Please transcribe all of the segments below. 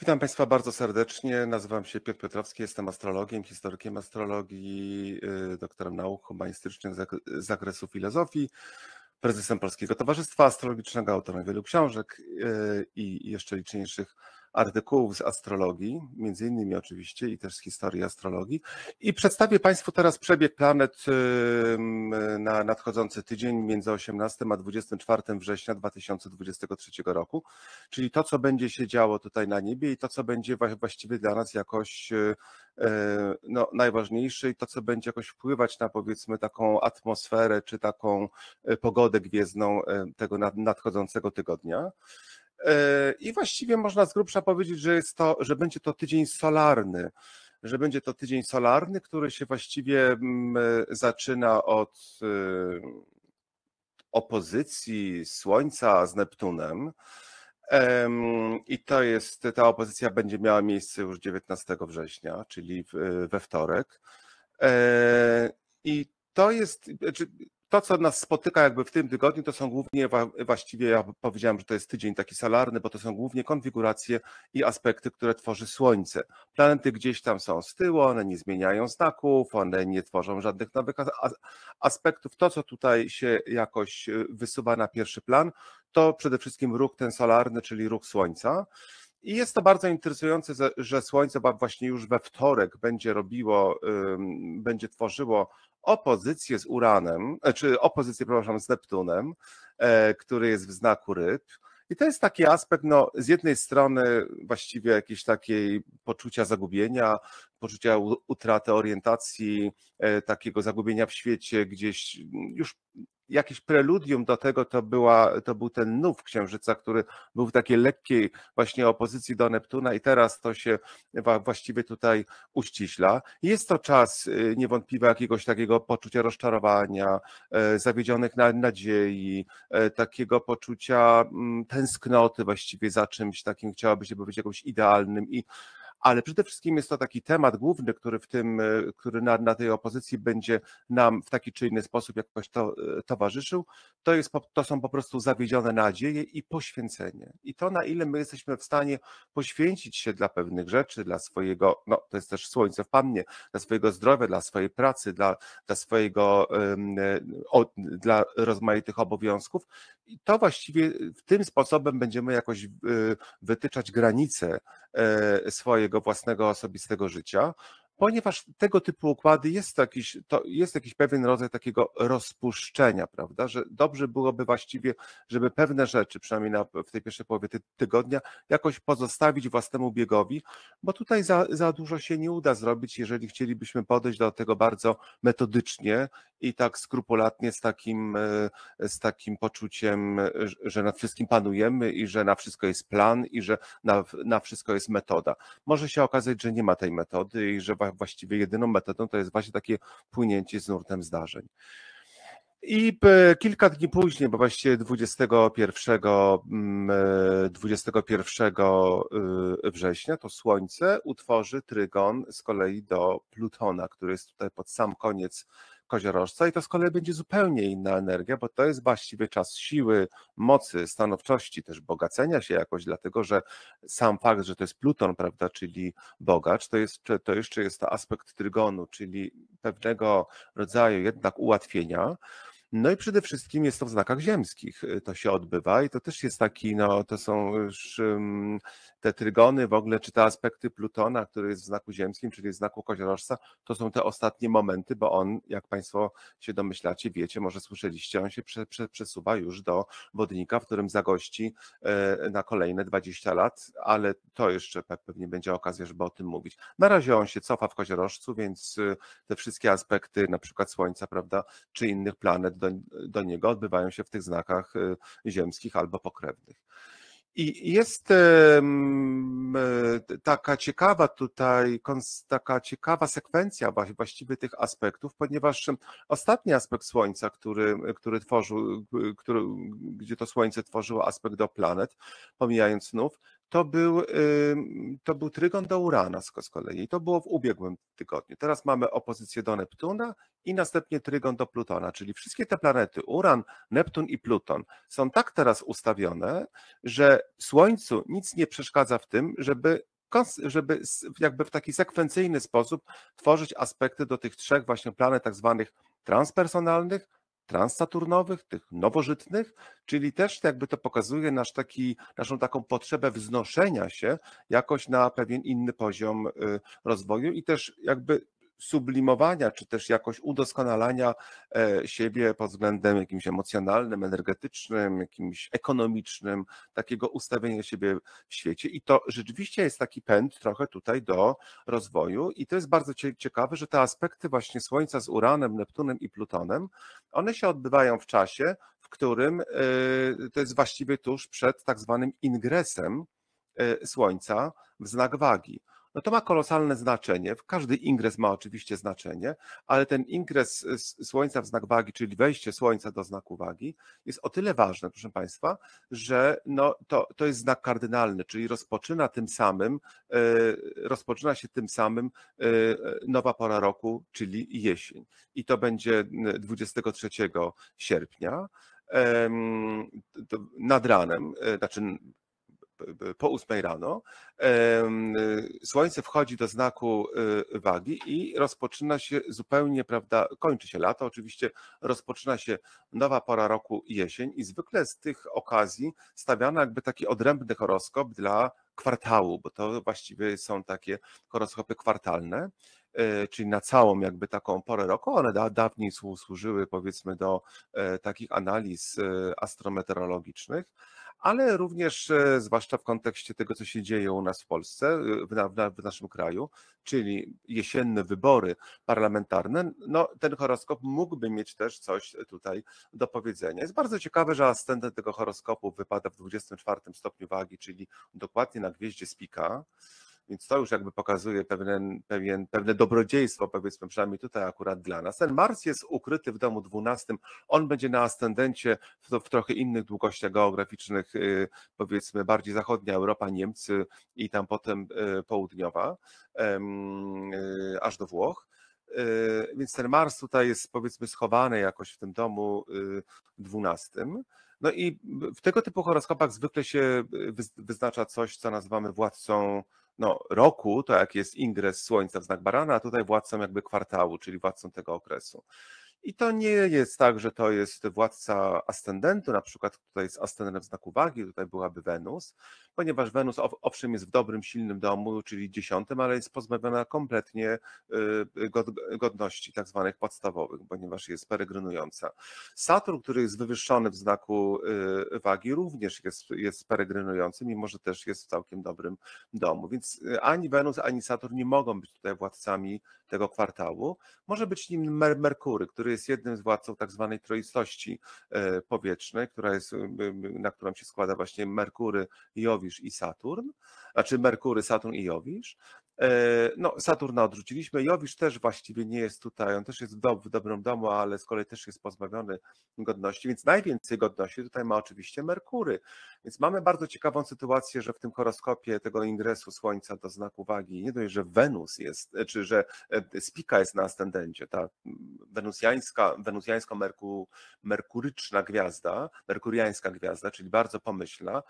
Witam Państwa bardzo serdecznie. Nazywam się Piotr Piotrowski, jestem astrologiem, historykiem astrologii, y, doktorem nauk humanistycznych z zakresu filozofii, prezesem Polskiego Towarzystwa Astrologicznego, autorem wielu książek y, i jeszcze liczniejszych artykułów z astrologii, między innymi oczywiście i też z historii astrologii. I przedstawię Państwu teraz przebieg planet na nadchodzący tydzień między 18 a 24 września 2023 roku, czyli to, co będzie się działo tutaj na niebie i to, co będzie właściwie dla nas jakoś y, y, no, najważniejsze i to, co będzie jakoś wpływać na powiedzmy taką atmosferę czy taką y, pogodę gwiezdną tego nadchodzącego tygodnia. E, I właściwie można z grubsza powiedzieć, że, jest to, że będzie to tydzień solarny, że będzie to tydzień solarny, który się właściwie mm, e, zaczyna od e, opozycji Słońca z Neptunem. I to jest, ta opozycja będzie miała miejsce już 19 września, czyli we wtorek. I to jest, znaczy, to, co nas spotyka jakby w tym tygodniu, to są głównie właściwie, ja powiedziałem, że to jest tydzień taki salarny, bo to są głównie konfiguracje i aspekty, które tworzy Słońce. Planety gdzieś tam są z tyłu, one nie zmieniają znaków, one nie tworzą żadnych nowych aspektów. To, co tutaj się jakoś y, wysuwa na pierwszy plan, to przede wszystkim ruch ten solarny, czyli ruch Słońca. I jest to bardzo interesujące, że Słońce właśnie już we wtorek będzie robiło, będzie tworzyło opozycję z Uranem, e, czy opozycję, przepraszam, z Neptunem, e, który jest w znaku ryb. I to jest taki aspekt, no, z jednej strony właściwie jakieś takiej poczucia zagubienia, poczucia utraty orientacji, e, takiego zagubienia w świecie, gdzieś mm, już jakieś preludium do tego to, była, to był ten nów Księżyca, który był w takiej lekkiej właśnie opozycji do Neptuna i teraz to się właściwie tutaj uściśla. Jest to czas y, niewątpliwie jakiegoś takiego poczucia rozczarowania, e, zawiedzionych nadziei, e, takiego poczucia mm, tęsknoty właściwie za czymś takim, chciałoby się powiedzieć jakimś idealnym i ale przede wszystkim jest to taki temat główny, który w tym, e, który na, na tej opozycji będzie nam w taki czy inny sposób jakoś to, e, towarzyszył, to, jest, to są po prostu zawiedzione nadzieje i poświęcenie. I to, na ile my jesteśmy w stanie poświęcić się dla pewnych rzeczy, dla swojego, no to jest też słońce w pannie, dla swojego zdrowia, dla swojej pracy, dla, dla swojego, e, dla rozmaitych obowiązków, i to właściwie y, tym sposobem będziemy jakoś y, wytyczać granice e, swojego własnego osobistego życia ponieważ tego typu układy jest jakiś, to jest jakiś pewien rodzaj takiego rozpuszczenia, prawda, że dobrze byłoby właściwie, żeby pewne rzeczy, przynajmniej na, w tej pierwszej połowie ty, tygodnia, jakoś pozostawić własnemu biegowi, bo tutaj za, za dużo się nie uda zrobić, jeżeli chcielibyśmy podejść do tego bardzo metodycznie i tak skrupulatnie z takim, e, z takim poczuciem, e, że nad wszystkim panujemy i że na wszystko jest plan i że na, na wszystko jest metoda. Może się okazać, że nie ma tej metody i że właściwie jedyną metodą to jest właśnie takie płynięcie z nurtem zdarzeń. I kilka dni później, bo właściwie 21, 21 mm, e, e, września, to Słońce utworzy trygon z kolei do Plutona, który jest tutaj pod sam koniec koziorożca i to z kolei będzie zupełnie inna energia, bo to jest właściwie czas siły, mocy, stanowczości, też bogacenia się jakoś, dlatego że sam fakt, że to jest Pluton, prawda, czyli bogacz, to, jest, to jeszcze jest to aspekt trygonu, czyli pewnego rodzaju jednak ułatwienia, no i przede wszystkim jest to w znakach ziemskich, y, to się odbywa i to też jest taki, no to są już um, te trygony w ogóle, czy te aspekty Plutona, który jest w znaku ziemskim, czyli w znaku koziorożca, to są te ostatnie momenty, bo on, jak Państwo się domyślacie, wiecie, może słyszeliście, on się prze, prze, przesuwa już do wodnika, w którym zagości y, na kolejne 20 lat, ale to jeszcze pewnie będzie okazja, żeby o tym mówić. Na razie on się cofa w koziorożcu, więc y, te wszystkie aspekty, na przykład Słońca, prawda, czy innych planet, do, do niego odbywają się w tych znakach y, ziemskich albo pokrewnych. I jest e, taka ciekawa tutaj, taka ciekawa sekwencja właściwie tych aspektów, ponieważ ostatni aspekt Słońca, który, który tworzył, który, gdzie to Słońce tworzyło aspekt do planet, pomijając snów, to był, to był trygon do Urana z, kolei. I to było w ubiegłym tygodniu. Teraz mamy opozycję do Neptuna i następnie trygon do Plutona, czyli wszystkie te planety, Uran, Neptun i Pluton, są tak teraz ustawione, że Słońcu nic nie przeszkadza w tym, żeby żeby jakby w taki sekwencyjny sposób tworzyć aspekty do tych trzech właśnie planet tak zwanych transpersonalnych, transaturnowych, tych nowożytnych, czyli też jakby to pokazuje nasz taki, naszą taką potrzebę wznoszenia się jakoś na pewien inny poziom y, rozwoju i też jakby sublimowania, czy też jakoś udoskonalania e, siebie pod względem jakimś emocjonalnym, energetycznym, jakimś ekonomicznym, takiego ustawienia siebie w świecie. I to rzeczywiście jest taki pęd trochę tutaj do rozwoju. I to jest bardzo ciekawe, że te aspekty właśnie Słońca z Uranem, Neptunem i Plutonem, one się odbywają w czasie, w którym e, to jest właściwie tuż przed tak zwanym ingresem e, Słońca w znak wagi no to ma kolosalne znaczenie. Każdy ingres ma oczywiście znaczenie, ale ten ingres e, Słońca w znak wagi, czyli wejście Słońca do znaku wagi, jest o tyle ważne, proszę Państwa, że no to, to jest znak kardynalny, czyli rozpoczyna tym samym, e, rozpoczyna się tym samym e, nowa pora roku, czyli jesień. I to będzie 23 sierpnia nad ranem, znaczy po ósmej rano y, słońce wchodzi do znaku y, wagi i rozpoczyna się zupełnie, prawda, kończy się lato, oczywiście rozpoczyna się nowa pora roku jesień i zwykle z tych okazji stawiano jakby taki odrębny horoskop dla kwartału, bo to właściwie są takie horoskopy kwartalne, y, czyli na całą jakby taką porę roku. One da, dawniej służyły powiedzmy do e, takich analiz astrometeorologicznych ale również e, zwłaszcza w kontekście tego, co się dzieje u nas w Polsce, e, w, na, w, naszym kraju, czyli jesienne wybory parlamentarne, no, ten horoskop mógłby mieć też coś tutaj do powiedzenia. Jest bardzo ciekawe, że ascendent tego horoskopu wypada w 24 stopniu wagi, czyli dokładnie na gwieździe Spika. Więc to już jakby pokazuje pewne pewien, pewne dobrodziejstwo, powiedzmy przynajmniej tutaj akurat dla nas. Ten Mars jest ukryty w domu 12. On będzie na ascendencie w, w trochę innych długościach geograficznych, y, powiedzmy bardziej zachodnia Europa, Niemcy i tam potem y, południowa, y, aż do Włoch. Więc ten Mars tutaj jest powiedzmy schowany jakoś w tym domu 12. No i w tego typu horoskopach zwykle się wyznacza coś, co nazywamy władcą no, roku, to jak jest ingres Słońca w znak Barana, a tutaj władcą jakby kwartału, czyli władcą tego okresu. I to nie jest tak, że to jest władca ascendentu, na przykład tutaj jest ascendentem w znaku wagi, tutaj byłaby Wenus, ponieważ Wenus owszem jest w dobrym, silnym domu, czyli dziesiątym, ale jest pozbawiona kompletnie y, godności tak zwanych podstawowych, ponieważ jest peregrynująca. Saturn, który jest wywyższony w znaku y, wagi, również jest, jest peregrynujący, mimo że też jest w całkiem dobrym domu. Więc y, ani Wenus, ani Saturn nie mogą być tutaj władcami tego kwartału. Może być nim Merkury, który jest jednym z władców tak zwanej troistości e, powietrznej, która jest, e, na którą się składa właśnie Merkury, Jowisz i Saturn, znaczy Merkury, Saturn i Jowisz. E, no, Saturna odrzuciliśmy. Jowisz też właściwie nie jest tutaj. On też jest w, dom, w dobrym domu, ale z kolei też jest pozbawiony godności, więc najwięcej godności tutaj ma oczywiście Merkury. Więc mamy bardzo ciekawą sytuację, że w tym horoskopie tego ingresu Słońca do znaku wagi nie dość, że Wenus jest, e, czy że e, Spika jest na ascendencie, ta mm, wenusjańska, wenusjańsko-merkuryczna gwiazda, merkuriańska gwiazda, czyli bardzo pomyślna.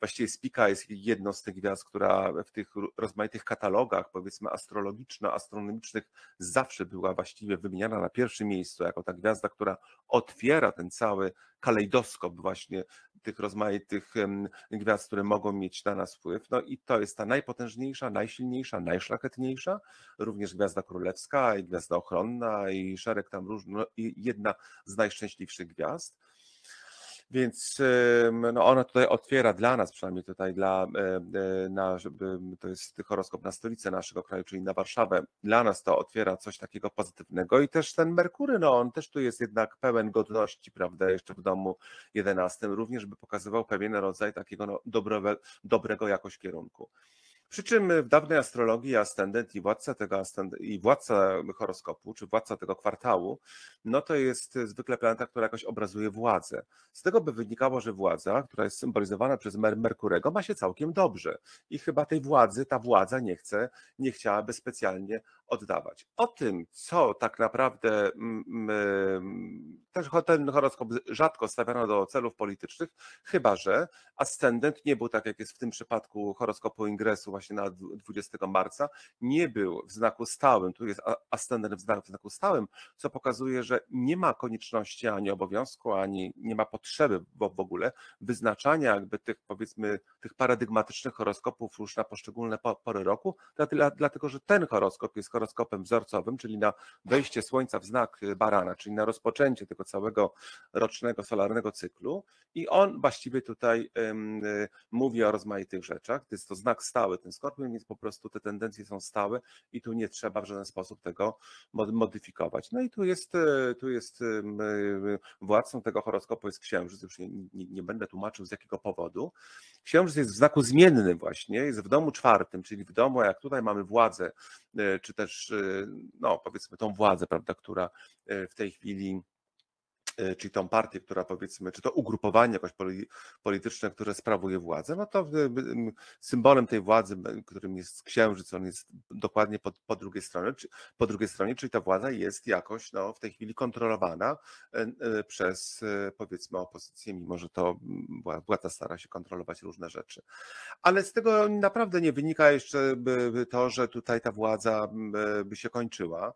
Właściwie Spika jest jedną z tych gwiazd, która w tych rozmaitych katalogach blogach, powiedzmy astrologiczno-astronomicznych, zawsze była właściwie wymieniana na pierwszym miejscu jako ta gwiazda, która otwiera ten cały kalejdoskop właśnie tych rozmaitych gwiazd, które mogą mieć na nas wpływ. No i to jest ta najpotężniejsza, najsilniejsza, najszlachetniejsza, również gwiazda królewska i gwiazda ochronna i szereg tam różnych, no, i jedna z najszczęśliwszych gwiazd. Więc no ona tutaj otwiera dla nas, przynajmniej tutaj dla, e, na, to jest horoskop na stolicę naszego kraju, czyli na Warszawę, dla nas to otwiera coś takiego pozytywnego i też ten Merkury, no on też tu jest jednak pełen godności, prawda, jeszcze w domu 11, również by pokazywał pewien rodzaj takiego no, dobrego, dobrego jakoś kierunku. Przy czym y, w dawnej astrologii ascendent i władca tego i władca horoskopu, czy władca tego kwartału, no to jest y, zwykle planeta, która jakoś obrazuje władzę. Z tego by wynikało, że władza, która jest symbolizowana przez Mer Merkurego, ma się całkiem dobrze. I chyba tej władzy ta władza nie chce, nie chciałaby specjalnie oddawać. O tym, co tak naprawdę mm, mm, Także ten horoskop rzadko stawiano do celów politycznych, chyba że ascendent nie był, tak jak jest w tym przypadku horoskopu ingresu właśnie na 20 marca, nie był w znaku stałym. Tu jest ascendent w znaku stałym, co pokazuje, że nie ma konieczności ani obowiązku, ani nie ma potrzeby w ogóle wyznaczania jakby tych powiedzmy tych paradygmatycznych horoskopów już na poszczególne pory roku, dlatego że ten horoskop jest horoskopem wzorcowym, czyli na wejście słońca w znak barana, czyli na rozpoczęcie tego całego rocznego solarnego cyklu i on właściwie tutaj y, mówi o rozmaitych rzeczach. To jest to znak stały, ten skorpion, więc po prostu te tendencje są stałe i tu nie trzeba w żaden sposób tego modyfikować. No i tu jest, y, tu jest y, władcą tego horoskopu jest księżyc, już nie, nie, nie będę tłumaczył z jakiego powodu. Księżyc jest w znaku zmiennym właśnie, jest w domu czwartym, czyli w domu, jak tutaj mamy władzę, czy też, no powiedzmy tą władzę, prawda, która w tej chwili Y, czyli tą partię, która powiedzmy, czy to ugrupowanie jakoś polityczne, które sprawuje władzę, no to y, symbolem tej władzy, którym jest księżyc, on jest dokładnie po, po drugiej stronie, czy, po drugiej stronie, czyli ta władza jest jakoś no, w tej chwili kontrolowana y, przez powiedzmy opozycję, mimo że to władza stara się kontrolować różne rzeczy. Ale z tego naprawdę nie wynika jeszcze to, że tutaj ta władza by się kończyła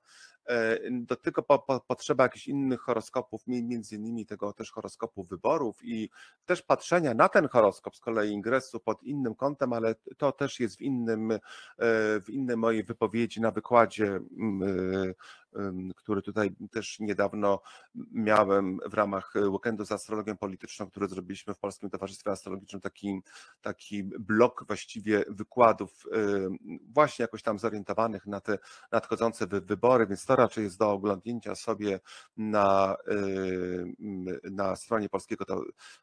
to y, tylko po, po, potrzeba jakichś innych horoskopów, między innymi tego też horoskopu wyborów i też patrzenia na ten horoskop z kolei ingresu pod innym kątem, ale to też jest w innym, y, w innej mojej wypowiedzi na wykładzie mm, y, który tutaj też niedawno miałem w ramach weekendu z astrologią polityczną, który zrobiliśmy w Polskim Towarzystwie Astrologicznym, taki, taki blok właściwie wykładów właśnie jakoś tam zorientowanych na te nadchodzące wybory, więc to raczej jest do oglądnięcia sobie na, na stronie Polskiego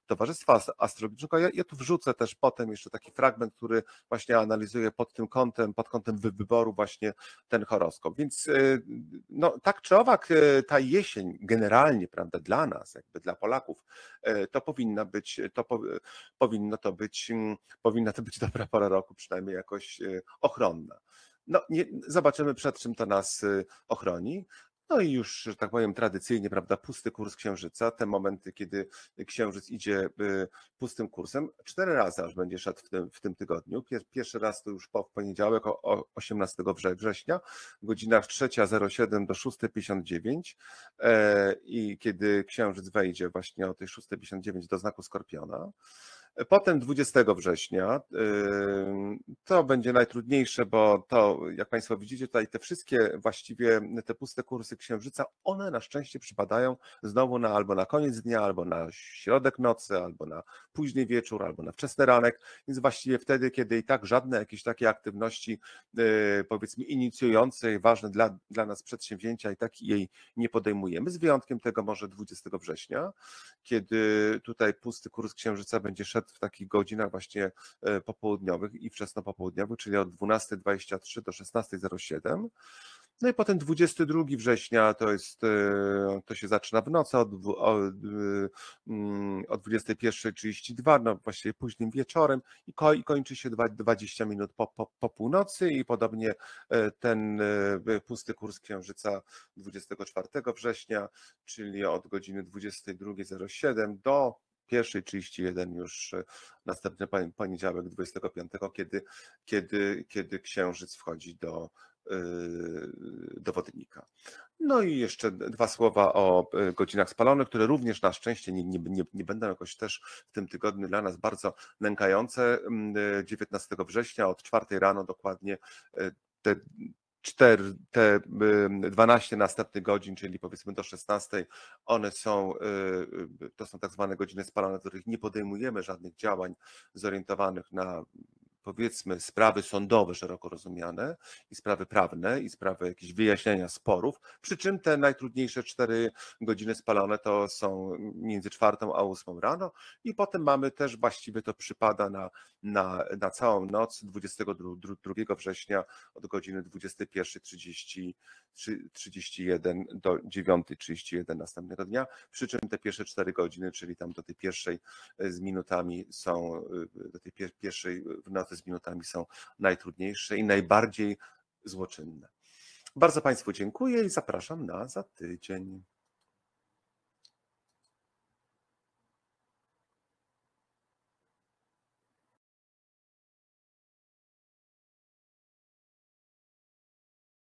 Towarzystwa Astrologicznego. Ja, ja tu wrzucę też potem jeszcze taki fragment, który właśnie analizuje pod tym kątem, pod kątem wyboru właśnie ten horoskop. Więc y, no, tak czy owak, e, ta jesień generalnie, prawda, dla nas, jakby dla Polaków, e, to powinna być, to po, powinno to być, mm, powinna to być dobra pora roku, przynajmniej jakoś e, ochronna. No, nie, zobaczymy, przed czym to nas ochroni. No i już, że tak powiem, tradycyjnie, prawda, pusty kurs księżyca, te momenty, kiedy księżyc idzie y, pustym kursem, cztery razy aż będzie szedł w tym, w tym tygodniu. Pierwszy raz to już po poniedziałek, o 18 września, w godzinach 3.07 do 6.59 e, i kiedy księżyc wejdzie właśnie o tej 6.59 do znaku Skorpiona. Potem 20 września to będzie najtrudniejsze, bo to, jak Państwo widzicie, tutaj te wszystkie właściwie te puste kursy księżyca, one na szczęście przypadają znowu na albo na koniec dnia, albo na środek nocy, albo na późny wieczór, albo na wczesny ranek, więc właściwie wtedy, kiedy i tak żadne jakieś takie aktywności y, powiedzmy inicjujące, ważne dla, dla nas przedsięwzięcia i tak jej nie podejmujemy, z wyjątkiem tego może 20 września, kiedy tutaj pusty kurs księżyca będzie szedł nawet w takich godzinach właśnie e, popołudniowych i wczesnopopołudniowych, czyli od 12.23 do 16.07. No i potem 22 września to jest, e, to się zaczyna w nocy od, od, od 21.32, no właściwie późnym wieczorem i, ko, i kończy się 20 minut po, po, po, północy i podobnie e, ten pusty kurs Księżyca 24 września, czyli od godziny 22.07 do 1.31 już e, następny poniedziałek 25, kiedy, kiedy, kiedy księżyc wchodzi do, e, dowodnika. No i jeszcze dwa słowa o e, godzinach spalonych, które również na szczęście nie, nie, nie, nie, będą jakoś też w tym tygodniu dla nas bardzo nękające. 19 września od 4 rano dokładnie te 4, te 12 y, następnych godzin, czyli powiedzmy do 16, one są, y, y, to są tak zwane godziny spalone, w których nie podejmujemy żadnych działań zorientowanych na powiedzmy sprawy sądowe szeroko rozumiane i sprawy prawne i sprawy jakieś wyjaśniania sporów, przy czym te najtrudniejsze cztery godziny spalone to są między czwartą a ósmą rano i potem mamy też właściwie to przypada na, na, na całą noc 22 września od godziny 21.31 do 9.31 następnego dnia, przy czym te pierwsze cztery godziny, czyli tam do tej pierwszej y, z minutami są, y, do tej pierwszej w nocy z minutami są najtrudniejsze i najbardziej złoczynne. Bardzo Państwu dziękuję i zapraszam na za tydzień.